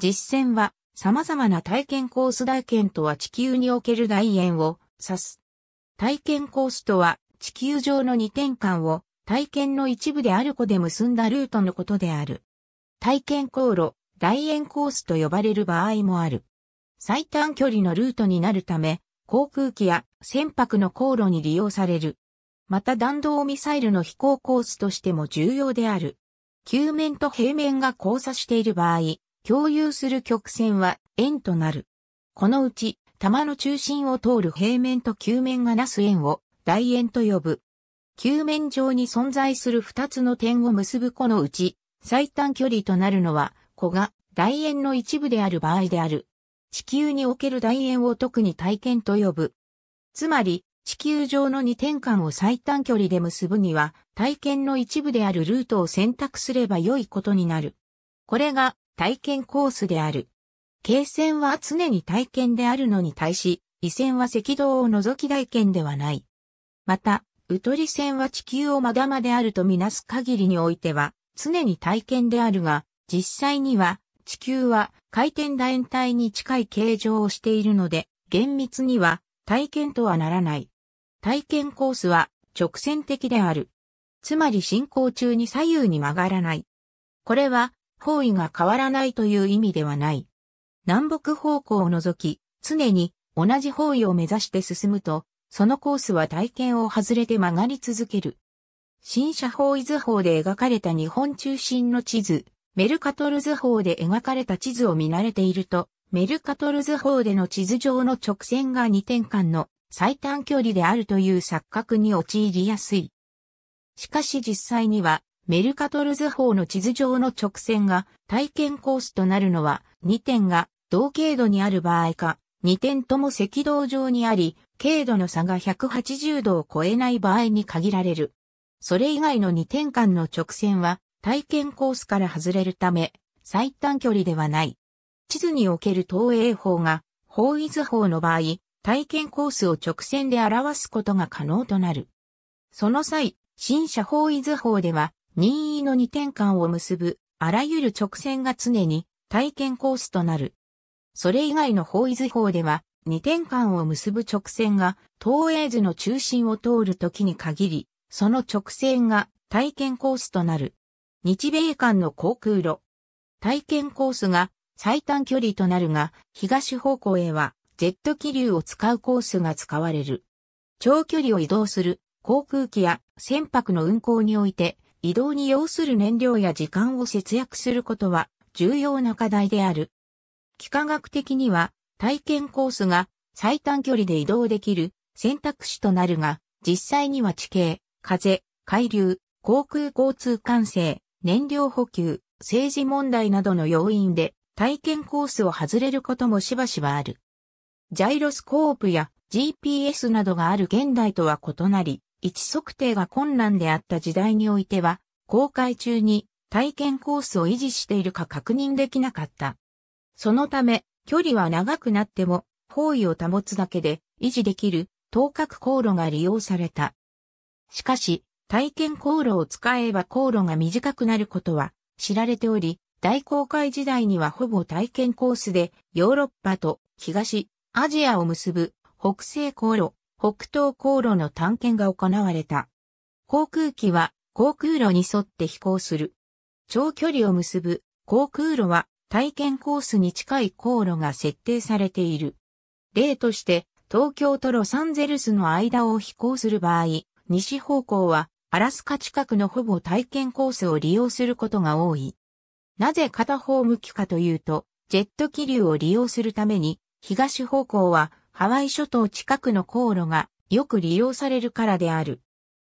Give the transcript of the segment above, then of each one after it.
実践は様々な体験コース大験とは地球における大円を指す。体験コースとは地球上の二点間を体験の一部である子で結んだルートのことである。体験航路、大円コースと呼ばれる場合もある。最短距離のルートになるため、航空機や船舶の航路に利用される。また弾道ミサイルの飛行コースとしても重要である。球面と平面が交差している場合、共有する曲線は円となる。このうち、玉の中心を通る平面と球面がなす円を大円と呼ぶ。球面上に存在する二つの点を結ぶこのうち、最短距離となるのは、子が大円の一部である場合である。地球における大円を特に体験と呼ぶ。つまり、地球上の二点間を最短距離で結ぶには、体験の一部であるルートを選択すれば良いことになる。これが体験コースである。軽線は常に体験であるのに対し、緯線は赤道を除き大験ではない。また、ウトリ線は地球をまだまであるとみなす限りにおいては、常に体験であるが、実際には、地球は回転楕円体に近い形状をしているので、厳密には体験とはならない。体験コースは直線的である。つまり進行中に左右に曲がらない。これは方位が変わらないという意味ではない。南北方向を除き、常に同じ方位を目指して進むと、そのコースは体験を外れて曲がり続ける。新社方位図法で描かれた日本中心の地図、メルカトル図法で描かれた地図を見慣れていると、メルカトル図法での地図上の直線が2点間の最短距離であるという錯覚に陥りやすい。しかし実際にはメルカトル図法の地図上の直線が体験コースとなるのは2点が同経度にある場合か、2点とも赤道上にあり、経度の差が180度を超えない場合に限られる。それ以外の2点間の直線は体験コースから外れるため、最短距離ではない。地図における投影法が、方位図法の場合、体験コースを直線で表すことが可能となる。その際、新社方位図法では、任意の二点間を結ぶ、あらゆる直線が常に体験コースとなる。それ以外の方位図法では、二点間を結ぶ直線が、東映図の中心を通る時に限り、その直線が体験コースとなる。日米間の航空路。体験コースが最短距離となるが、東方向へはジェット気流を使うコースが使われる。長距離を移動する航空機や船舶の運航において、移動に要する燃料や時間を節約することは重要な課題である。幾何学的には体験コースが最短距離で移動できる選択肢となるが、実際には地形、風、海流、航空交通管制、燃料補給、政治問題などの要因で体験コースを外れることもしばしばある。ジャイロスコープや GPS などがある現代とは異なり、位置測定が困難であった時代においては、公開中に体験コースを維持しているか確認できなかった。そのため、距離は長くなっても、方位を保つだけで維持できる等角航路が利用された。しかし、体験航路を使えば航路が短くなることは知られており、大航海時代にはほぼ体験コースでヨーロッパと東アジアを結ぶ北西航路、北東航路の探検が行われた。航空機は航空路に沿って飛行する。長距離を結ぶ航空路は体験コースに近い航路が設定されている。例として、東京とロサンゼルスの間を飛行する場合、西方向はアラスカ近くのほぼ体験コースを利用することが多い。なぜ片方向きかというと、ジェット気流を利用するために、東方向はハワイ諸島近くの航路がよく利用されるからである。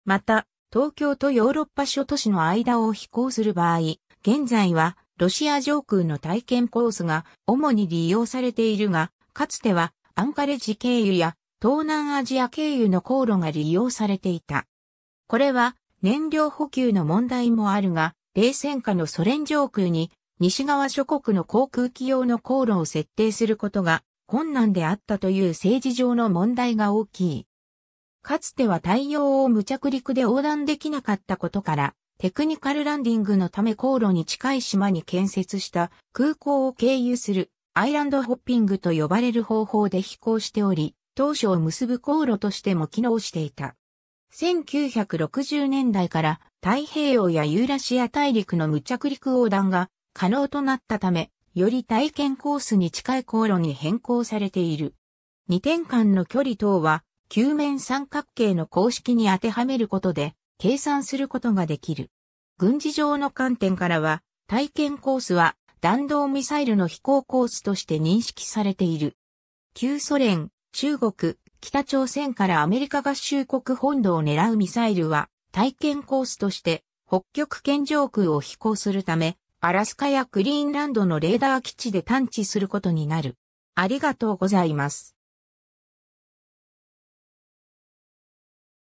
また、東京とヨーロッパ諸都市の間を飛行する場合、現在はロシア上空の体験コースが主に利用されているが、かつてはアンカレジ経由や東南アジア経由の航路が利用されていた。これは燃料補給の問題もあるが、冷戦下のソ連上空に西側諸国の航空機用の航路を設定することが困難であったという政治上の問題が大きい。かつては太陽を無着陸で横断できなかったことから、テクニカルランディングのため航路に近い島に建設した空港を経由するアイランドホッピングと呼ばれる方法で飛行しており、当初を結ぶ航路としても機能していた。1960年代から太平洋やユーラシア大陸の無着陸横断が可能となったため、より体験コースに近い航路に変更されている。二点間の距離等は、球面三角形の公式に当てはめることで、計算することができる。軍事上の観点からは、体験コースは弾道ミサイルの飛行コースとして認識されている。旧ソ連、中国、北朝鮮からアメリカ合衆国本土を狙うミサイルは体験コースとして北極圏上空を飛行するためアラスカやクリーンランドのレーダー基地で探知することになる。ありがとうございます。